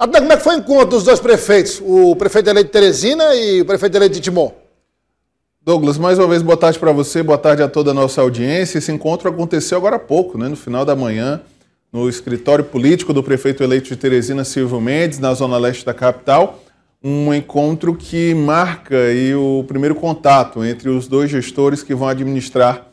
Abdan, como é que foi o encontro dos dois prefeitos, o prefeito eleito de Teresina e o prefeito eleito de Timon? Douglas, mais uma vez boa tarde para você, boa tarde a toda a nossa audiência. Esse encontro aconteceu agora há pouco, né, no final da manhã, no escritório político do prefeito eleito de Teresina, Silvio Mendes, na zona leste da capital. Um encontro que marca o primeiro contato entre os dois gestores que vão administrar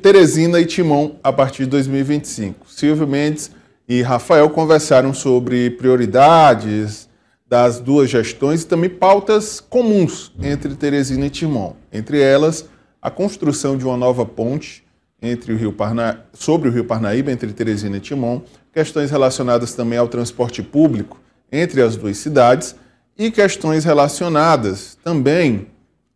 Teresina e Timon a partir de 2025. Silvio Mendes e Rafael conversaram sobre prioridades das duas gestões e também pautas comuns entre Teresina e Timon. Entre elas, a construção de uma nova ponte entre o Rio Parna... sobre o Rio Parnaíba, entre Teresina e Timon, questões relacionadas também ao transporte público entre as duas cidades e questões relacionadas também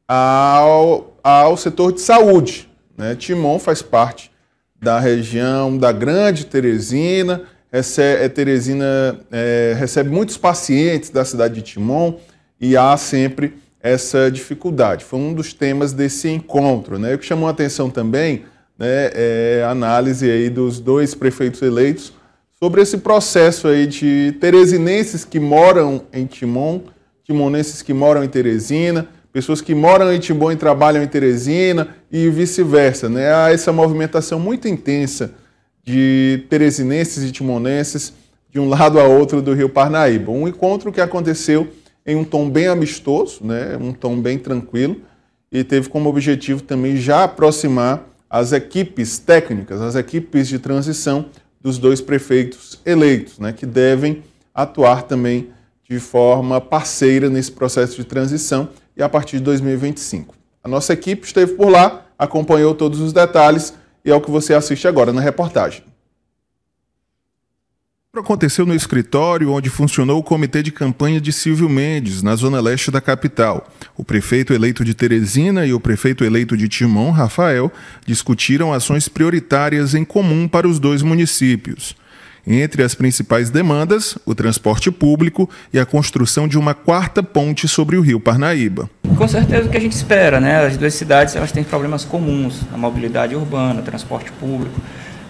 ao, ao setor de saúde. Né? Timon faz parte da região da Grande Teresina, é, é, Teresina é, recebe muitos pacientes da cidade de Timon e há sempre essa dificuldade. Foi um dos temas desse encontro. Né? O que chamou a atenção também né, é a análise aí dos dois prefeitos eleitos sobre esse processo aí de teresinenses que moram em Timon, timonenses que moram em Teresina, pessoas que moram em Timon e trabalham em Teresina e vice-versa. Né? Há essa movimentação muito intensa de teresinenses e timonenses de um lado a outro do Rio Parnaíba. Um encontro que aconteceu em um tom bem amistoso, né, um tom bem tranquilo, e teve como objetivo também já aproximar as equipes técnicas, as equipes de transição dos dois prefeitos eleitos, né, que devem atuar também de forma parceira nesse processo de transição e a partir de 2025. A nossa equipe esteve por lá, acompanhou todos os detalhes e é o que você assiste agora na reportagem. Aconteceu no escritório onde funcionou o comitê de campanha de Silvio Mendes, na zona leste da capital. O prefeito eleito de Teresina e o prefeito eleito de Timon, Rafael, discutiram ações prioritárias em comum para os dois municípios. Entre as principais demandas, o transporte público e a construção de uma quarta ponte sobre o rio Parnaíba. Com certeza o que a gente espera, né? As duas cidades elas têm problemas comuns, a mobilidade urbana, transporte público.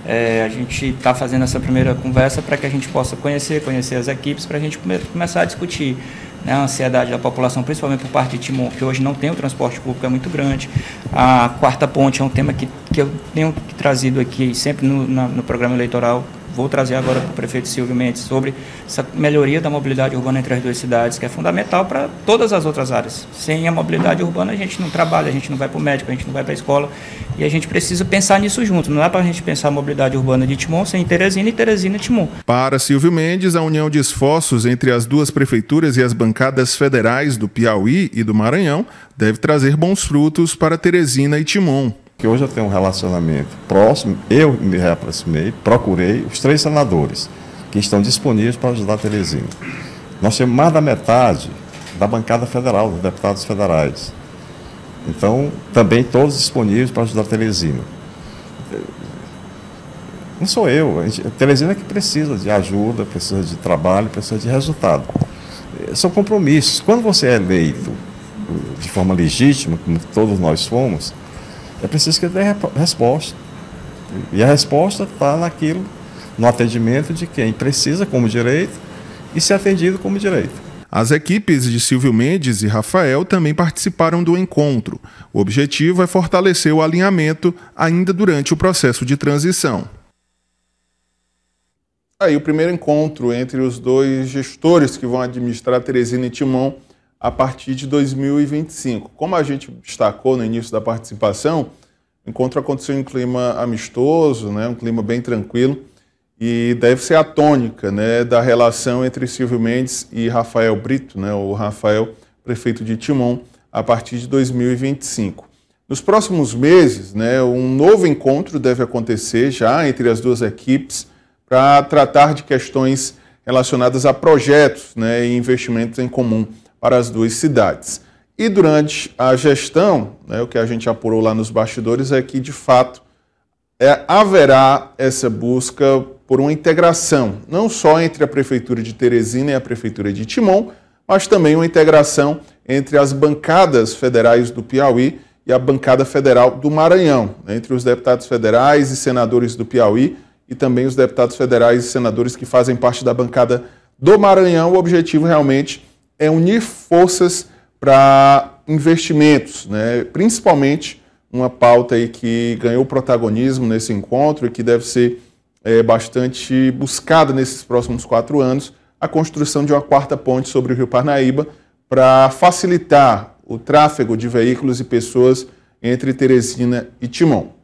É, a gente está fazendo essa primeira conversa para que a gente possa conhecer, conhecer as equipes, para a gente come começar a discutir né, a ansiedade da população, principalmente por parte de Timon, que hoje não tem o transporte público, é muito grande. A quarta ponte é um tema que, que eu tenho trazido aqui sempre no, na, no programa eleitoral vou trazer agora para o prefeito Silvio Mendes sobre essa melhoria da mobilidade urbana entre as duas cidades, que é fundamental para todas as outras áreas. Sem a mobilidade urbana, a gente não trabalha, a gente não vai para o médico, a gente não vai para a escola, e a gente precisa pensar nisso junto. Não dá para a gente pensar a mobilidade urbana de Timon sem Teresina e Teresina e Timon. Para Silvio Mendes, a união de esforços entre as duas prefeituras e as bancadas federais do Piauí e do Maranhão deve trazer bons frutos para Teresina e Timon que hoje eu tenho um relacionamento próximo, eu me reaproximei, procurei os três senadores que estão disponíveis para ajudar a Terezinha. Nós temos mais da metade da bancada federal, dos deputados federais. Então, também todos disponíveis para ajudar a Terezinha. Não sou eu, a Terezinha é que precisa de ajuda, precisa de trabalho, precisa de resultado. São compromissos. Quando você é eleito de forma legítima, como todos nós fomos, é preciso que ele dê resposta. E a resposta está naquilo, no atendimento de quem precisa como direito e ser atendido como direito. As equipes de Silvio Mendes e Rafael também participaram do encontro. O objetivo é fortalecer o alinhamento ainda durante o processo de transição. Aí o primeiro encontro entre os dois gestores que vão administrar Teresina e Timão a partir de 2025. Como a gente destacou no início da participação, o encontro aconteceu em um clima amistoso, né, um clima bem tranquilo, e deve ser a tônica né, da relação entre Silvio Mendes e Rafael Brito, né, o Rafael, prefeito de Timon, a partir de 2025. Nos próximos meses, né, um novo encontro deve acontecer já entre as duas equipes para tratar de questões relacionadas a projetos né, e investimentos em comum para as duas cidades. E durante a gestão, né, o que a gente apurou lá nos bastidores é que, de fato, é, haverá essa busca por uma integração, não só entre a Prefeitura de Teresina e a Prefeitura de Timon, mas também uma integração entre as bancadas federais do Piauí e a bancada federal do Maranhão, né, entre os deputados federais e senadores do Piauí e também os deputados federais e senadores que fazem parte da bancada do Maranhão. O objetivo realmente é unir forças para investimentos, né? principalmente uma pauta aí que ganhou protagonismo nesse encontro e que deve ser é, bastante buscada nesses próximos quatro anos, a construção de uma quarta ponte sobre o Rio Parnaíba para facilitar o tráfego de veículos e pessoas entre Teresina e Timon.